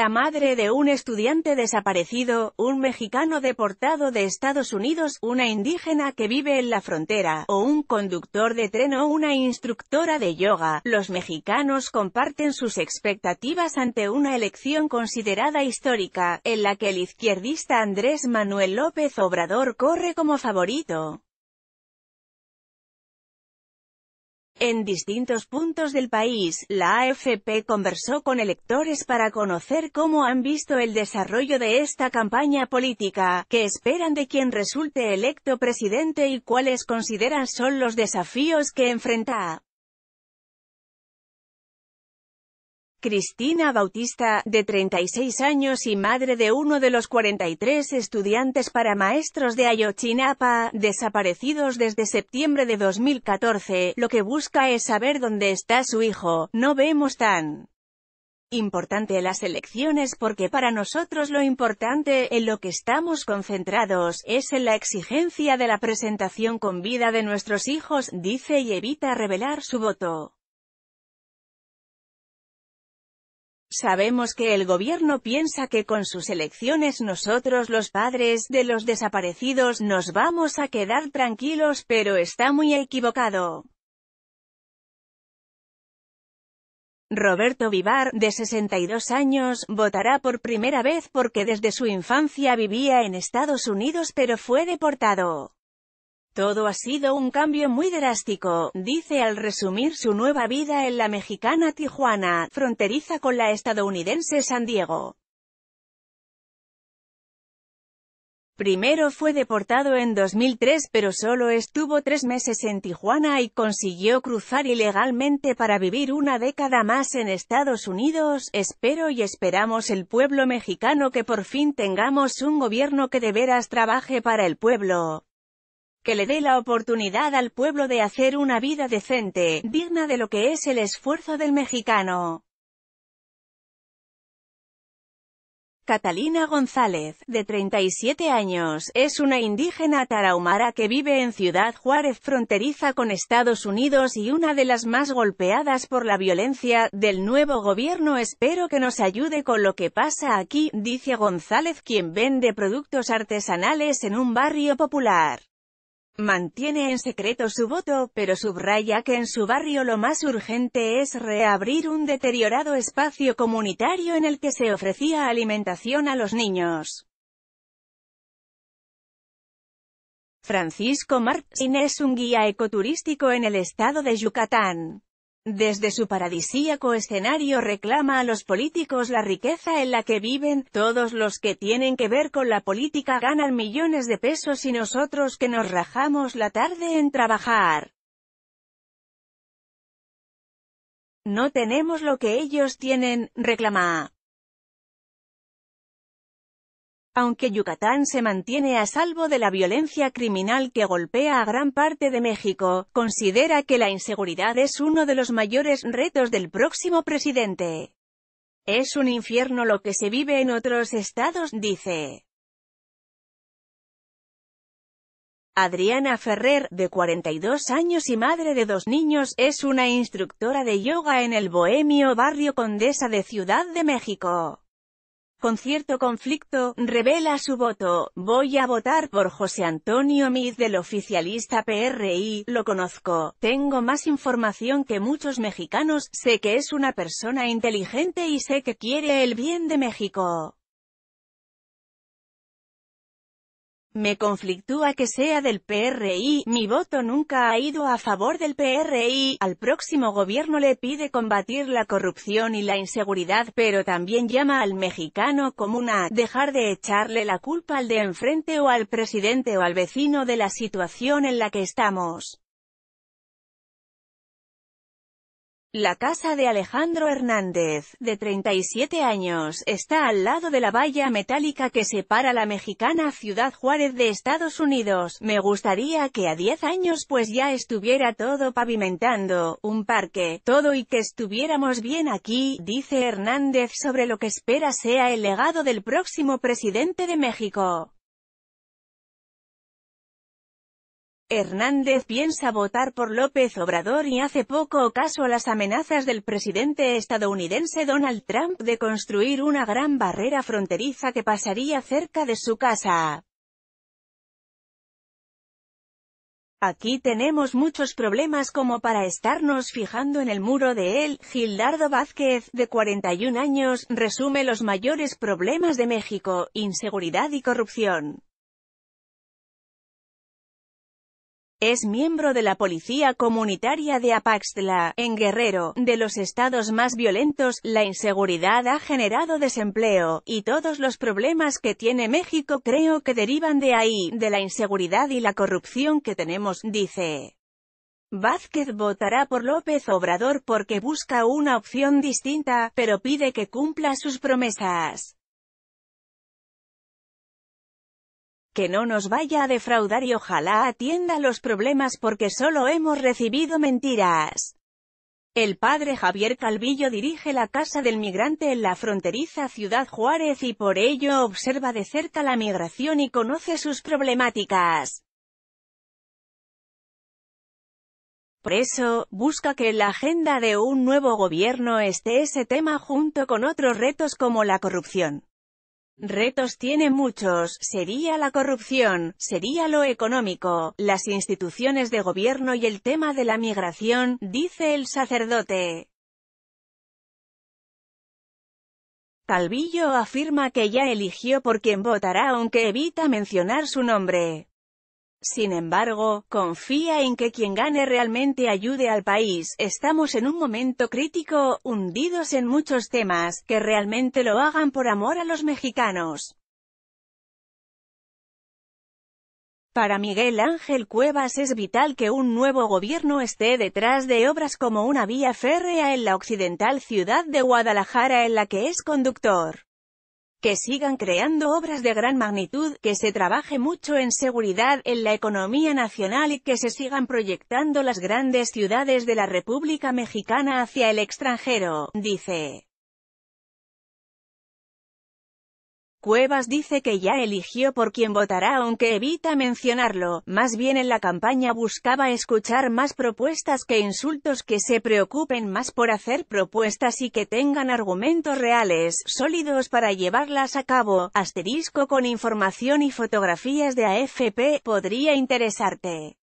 la madre de un estudiante desaparecido, un mexicano deportado de Estados Unidos, una indígena que vive en la frontera, o un conductor de tren o una instructora de yoga. Los mexicanos comparten sus expectativas ante una elección considerada histórica, en la que el izquierdista Andrés Manuel López Obrador corre como favorito. En distintos puntos del país, la AFP conversó con electores para conocer cómo han visto el desarrollo de esta campaña política, qué esperan de quien resulte electo presidente y cuáles consideran son los desafíos que enfrenta. Cristina Bautista, de 36 años y madre de uno de los 43 estudiantes para maestros de Ayochinapa, desaparecidos desde septiembre de 2014, lo que busca es saber dónde está su hijo, no vemos tan importante las elecciones porque para nosotros lo importante, en lo que estamos concentrados, es en la exigencia de la presentación con vida de nuestros hijos, dice y evita revelar su voto. Sabemos que el gobierno piensa que con sus elecciones nosotros los padres de los desaparecidos nos vamos a quedar tranquilos pero está muy equivocado. Roberto Vivar, de 62 años, votará por primera vez porque desde su infancia vivía en Estados Unidos pero fue deportado. Todo ha sido un cambio muy drástico, dice al resumir su nueva vida en la mexicana Tijuana, fronteriza con la estadounidense San Diego. Primero fue deportado en 2003 pero solo estuvo tres meses en Tijuana y consiguió cruzar ilegalmente para vivir una década más en Estados Unidos. Espero y esperamos el pueblo mexicano que por fin tengamos un gobierno que de veras trabaje para el pueblo que le dé la oportunidad al pueblo de hacer una vida decente, digna de lo que es el esfuerzo del mexicano. Catalina González, de 37 años, es una indígena tarahumara que vive en Ciudad Juárez fronteriza con Estados Unidos y una de las más golpeadas por la violencia del nuevo gobierno. Espero que nos ayude con lo que pasa aquí, dice González quien vende productos artesanales en un barrio popular. Mantiene en secreto su voto, pero subraya que en su barrio lo más urgente es reabrir un deteriorado espacio comunitario en el que se ofrecía alimentación a los niños. Francisco Martín es un guía ecoturístico en el estado de Yucatán. Desde su paradisíaco escenario reclama a los políticos la riqueza en la que viven, todos los que tienen que ver con la política ganan millones de pesos y nosotros que nos rajamos la tarde en trabajar. No tenemos lo que ellos tienen, reclama aunque Yucatán se mantiene a salvo de la violencia criminal que golpea a gran parte de México, considera que la inseguridad es uno de los mayores retos del próximo presidente. Es un infierno lo que se vive en otros estados, dice. Adriana Ferrer, de 42 años y madre de dos niños, es una instructora de yoga en el bohemio barrio Condesa de Ciudad de México con cierto conflicto, revela su voto, voy a votar por José Antonio Mid del oficialista PRI, lo conozco, tengo más información que muchos mexicanos, sé que es una persona inteligente y sé que quiere el bien de México. Me conflictúa que sea del PRI, mi voto nunca ha ido a favor del PRI, al próximo gobierno le pide combatir la corrupción y la inseguridad, pero también llama al mexicano común a dejar de echarle la culpa al de enfrente o al presidente o al vecino de la situación en la que estamos. La casa de Alejandro Hernández, de 37 años, está al lado de la valla metálica que separa la mexicana Ciudad Juárez de Estados Unidos. Me gustaría que a 10 años pues ya estuviera todo pavimentando, un parque, todo y que estuviéramos bien aquí, dice Hernández sobre lo que espera sea el legado del próximo presidente de México. Hernández piensa votar por López Obrador y hace poco caso a las amenazas del presidente estadounidense Donald Trump de construir una gran barrera fronteriza que pasaría cerca de su casa. Aquí tenemos muchos problemas como para estarnos fijando en el muro de él, Gildardo Vázquez, de 41 años, resume los mayores problemas de México, inseguridad y corrupción. Es miembro de la Policía Comunitaria de Apaxtla, en Guerrero, de los estados más violentos, la inseguridad ha generado desempleo, y todos los problemas que tiene México creo que derivan de ahí, de la inseguridad y la corrupción que tenemos, dice. Vázquez votará por López Obrador porque busca una opción distinta, pero pide que cumpla sus promesas. que no nos vaya a defraudar y ojalá atienda los problemas porque solo hemos recibido mentiras. El padre Javier Calvillo dirige la Casa del Migrante en la fronteriza Ciudad Juárez y por ello observa de cerca la migración y conoce sus problemáticas. Por eso, busca que en la agenda de un nuevo gobierno esté ese tema junto con otros retos como la corrupción. Retos tiene muchos, sería la corrupción, sería lo económico, las instituciones de gobierno y el tema de la migración, dice el sacerdote. Calvillo afirma que ya eligió por quien votará aunque evita mencionar su nombre. Sin embargo, confía en que quien gane realmente ayude al país. Estamos en un momento crítico, hundidos en muchos temas, que realmente lo hagan por amor a los mexicanos. Para Miguel Ángel Cuevas es vital que un nuevo gobierno esté detrás de obras como una vía férrea en la occidental ciudad de Guadalajara en la que es conductor que sigan creando obras de gran magnitud, que se trabaje mucho en seguridad, en la economía nacional y que se sigan proyectando las grandes ciudades de la República Mexicana hacia el extranjero, dice. Cuevas dice que ya eligió por quien votará aunque evita mencionarlo, más bien en la campaña buscaba escuchar más propuestas que insultos que se preocupen más por hacer propuestas y que tengan argumentos reales, sólidos para llevarlas a cabo, asterisco con información y fotografías de AFP, podría interesarte.